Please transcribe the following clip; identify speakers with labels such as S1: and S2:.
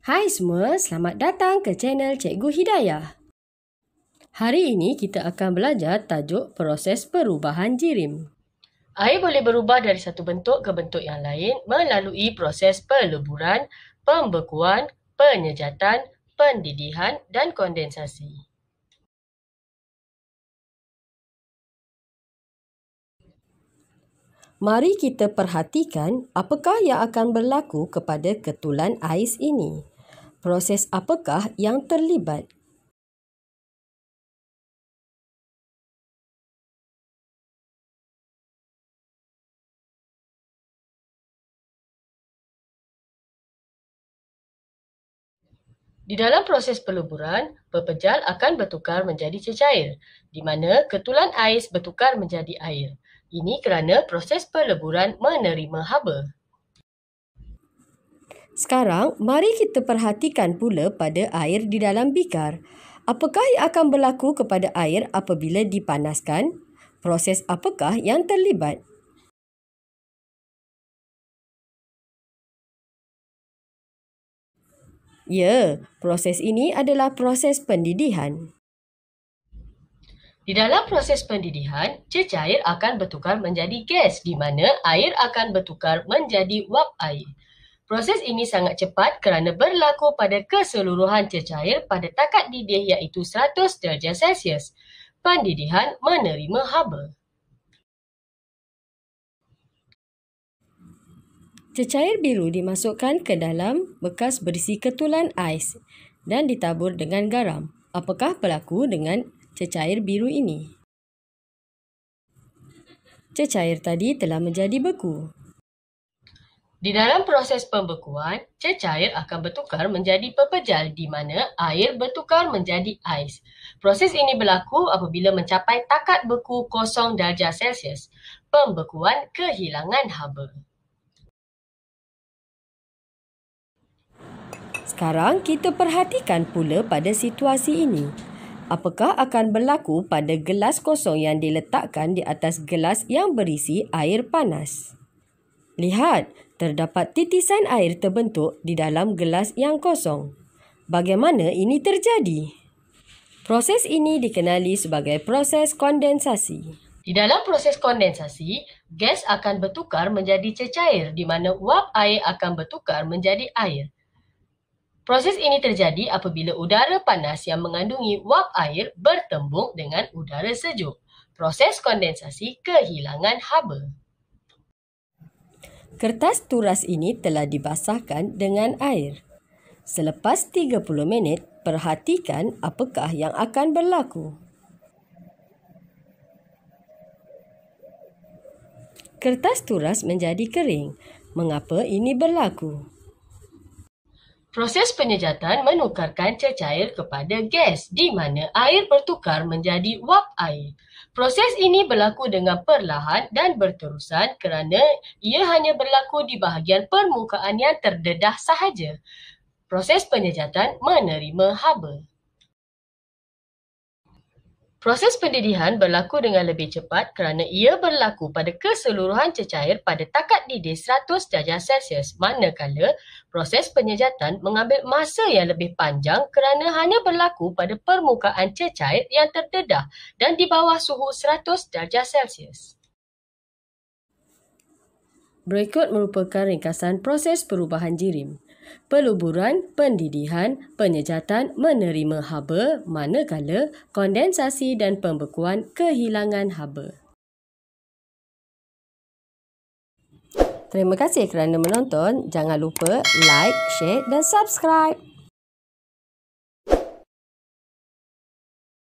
S1: Hai semua, selamat datang ke channel Cikgu Hidayah. Hari ini kita akan belajar tajuk proses perubahan jirim. Air boleh berubah dari satu bentuk ke bentuk yang lain melalui proses peleburan, pembekuan, penyejatan, pendidihan dan kondensasi. Mari kita perhatikan apakah yang akan berlaku kepada ketulan ais ini proses apakah yang terlibat? Di dalam proses peleburan, pepejal akan bertukar menjadi cecair di mana ketulan ais bertukar menjadi air. Ini kerana proses peleburan menerima haba. Sekarang, mari kita perhatikan pula pada air di dalam bikar. Apakah yang akan berlaku kepada air apabila dipanaskan? Proses apakah yang terlibat? Ya, proses ini adalah proses pendidihan. Di dalam proses pendidihan, cecair akan bertukar menjadi gas di mana air akan bertukar menjadi wap air. Proses ini sangat cepat kerana berlaku pada keseluruhan cecair pada takat didih iaitu 100 darjah Celsius. Pendidihan menerima haba. Cecair biru dimasukkan ke dalam bekas berisi ketulan ais dan ditabur dengan garam. Apakah berlaku dengan cecair biru ini? Cecair tadi telah menjadi beku. Di dalam proses pembekuan, cecair akan bertukar menjadi pepejal di mana air bertukar menjadi ais. Proses ini berlaku apabila mencapai takat beku kosong darjah Celsius. Pembekuan
S2: kehilangan haba.
S1: Sekarang kita perhatikan pula pada situasi ini. Apakah akan berlaku pada gelas kosong yang diletakkan di atas gelas yang berisi air panas? Lihat, terdapat titisan air terbentuk di dalam gelas yang kosong. Bagaimana ini terjadi? Proses ini dikenali sebagai proses kondensasi. Di dalam proses kondensasi, gas akan bertukar menjadi cecair di mana uap air akan bertukar menjadi air. Proses ini terjadi apabila udara panas yang mengandungi uap air bertembung dengan udara sejuk. Proses kondensasi kehilangan haba. Kertas turas ini telah dibasahkan dengan air. Selepas 30 minit, perhatikan apakah yang akan berlaku. Kertas turas menjadi kering. Mengapa ini berlaku? Proses penyejatan menukarkan cecair kepada gas di mana air bertukar menjadi wap air. Proses ini berlaku dengan perlahan dan berterusan kerana ia hanya berlaku di bahagian permukaan yang terdedah sahaja. Proses penyejatan menerima haba. Proses pendidihan berlaku dengan lebih cepat kerana ia berlaku pada keseluruhan cecair pada takat didih 100 darjah Celsius manakala proses penyejatan mengambil masa yang lebih panjang kerana hanya berlaku pada permukaan cecair yang terdedah dan di bawah suhu 100 darjah Celsius. Berikut merupakan ringkasan proses perubahan jirim peluburan, pendidihan, penyejatan menerima haba manakala kondensasi dan pembekuan kehilangan haba. Terima kasih kerana menonton. Jangan lupa like, share
S2: dan subscribe.